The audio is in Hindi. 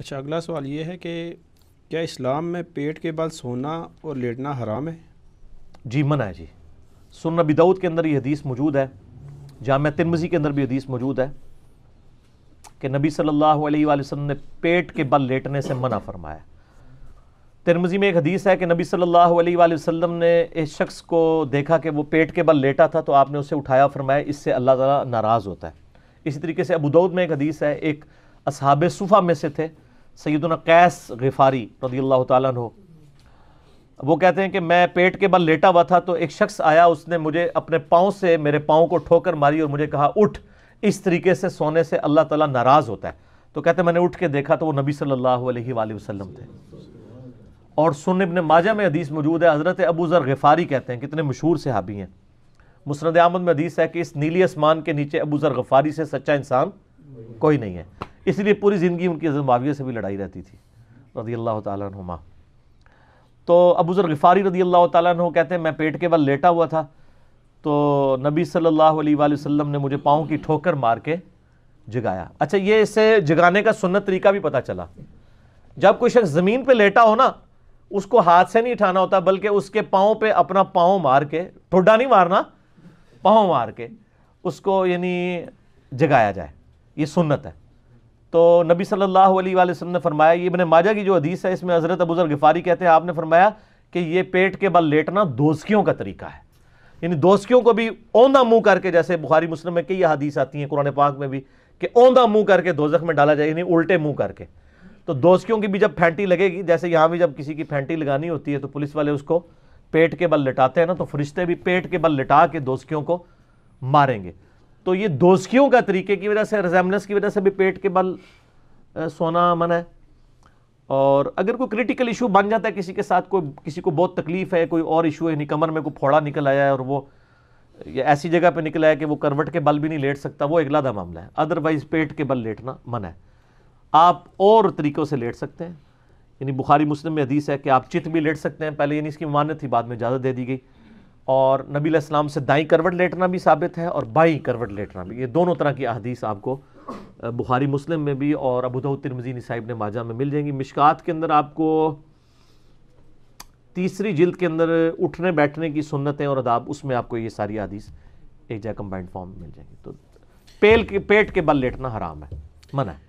अच्छा अगला सवाल ये है कि क्या इस्लाम में पेट के बल सोना और लेटना हराम है जी मना है जी सुन नबी दाऊद के अंदर ये हदीस मौजूद है जाम तिरमजी के अंदर भी हदीस मौजूद है कि नबी सल्लल्लाहु अलैहि वसल्लम ने पेट के बल लेटने से मना फरमाया तिरमजी में एक हदीस है कि नबी सल्लल्लाहु अलैहि वसल्लम ने इस शख्स को देखा कि वो पेट के बल लेटा था तो आपने उसे उठाया फरमाया इससे अल्लाह ताला नाराज़ होता है इसी तरीके से अबू दाऊद में एक हदीस है एक असहाब सूफा में से थे सैदन कैस गफ़ारी रदी अल्लाह तु वो कहते हैं कि मैं पेट के बल लेटा हुआ था तो एक शख्स आया उसने मुझे अपने पाँव से मेरे पाँव को ठोकर मारी और मुझे कहा उठ इस तरीके से सोने से अल्लाह ताला नाराज़ होता है तो कहते मैंने उठ के देखा तो वो नबी सल्लल्लाहु अलैहि वसल्लम थे और सुन इबन माजा में हदीस मौजूद है हज़रत अबू ज़र गफ़ारी कहते हैं कितने मशहूर सहाबी हैं मुसरद आमद में हदीस है कि इस नीली आसमान के नीचे अबू ज़र गफ़ारी से सच्चा इंसान कोई नहीं है इसलिए पूरी ज़िंदगी उनकी माविया से भी लड़ाई रहती थी रदी अल्लाह तुमा तो अबू ज़र गफ़ारी रदी अल्लाह तु कहते हैं मैं पेट के बल लेटा हुआ था तो नबी सल्लल्लाहु अलैहि वसल्लम ने मुझे पाँव की ठोकर मार के जगाया अच्छा ये इसे जगाने का सुन्नत तरीका भी पता चला जब कोई शख्स ज़मीन पे लेटा हो ना उसको हाथ से नहीं उठाना होता बल्कि उसके पाँव पे अपना पाँव मार के ठोडा नहीं मारना पाँव मार के उसको यानी जगाया जाए ये सुन्नत है तो नबी सल्लल्लाहु अलैहि वसल्लम ने फरमाया ये इबन माजा की जो हदीस है इसमें हज़रत अबूज़र गफारी कहते हैं आपने फरमाया कि ये पेट के बल लेटना दोस्कियों का तरीका है यानी दोस्तियों को भी ओंदा मुंह करके जैसे बुखारी मुस्लिम में कई हदीस आती हैं कुरान पाक में भी कि ओंदा मुंह करके दोजख में डाला जाए यानी उल्टे मुंह करके तो दोस्तियों की भी जब फैंटी लगेगी जैसे यहाँ भी जब किसी की फैंटी लगानी होती है तो पुलिस वाले उसको पेट के बल लिटाते हैं ना तो फरिश्ते भी पेट के बल लिटा के दोस्तियों को मारेंगे तो ये दोस्कियों का तरीके की वजह से रजेमनेस की वजह से भी पेट के बल सोना मन है और अगर कोई क्रिटिकल इशू बन जाता है किसी के साथ कोई किसी को बहुत तकलीफ है कोई और इशू है यानी कमर में कोई फोड़ा निकल आया है और वो या ऐसी जगह पे निकल आया कि वो करवट के बल भी नहीं लेट सकता वो एक लादा मामला है अदरवाइज पेट के बल लेटना मन है आप और तरीक़ों से लेट सकते हैं यानी बुखारी मुस्लिम में हदीस है कि आप चित भी लेट सकते हैं पहले यानी इसकी मान्य थी बाद में इजाज़त दे दी गई और नबी इस्लाम से दाई करवट लेटना भी साबित है और बाई करवट लेटना भी ये दोनों तरह की अहदीस आपको बुखारी मुस्लिम में भी और अबूदाऊद तिरमजी साहिब ने माजा में मिल जाएंगी मिशकात के अंदर आपको तीसरी जिल्द के अंदर उठने बैठने की सुन्नतें और अदाब उसमें आपको ये सारी हदीस एक जगह कंबाइंड फॉर्म में मिल जाएंगी तो पेल के पेट के बल लेटना हराम है मना है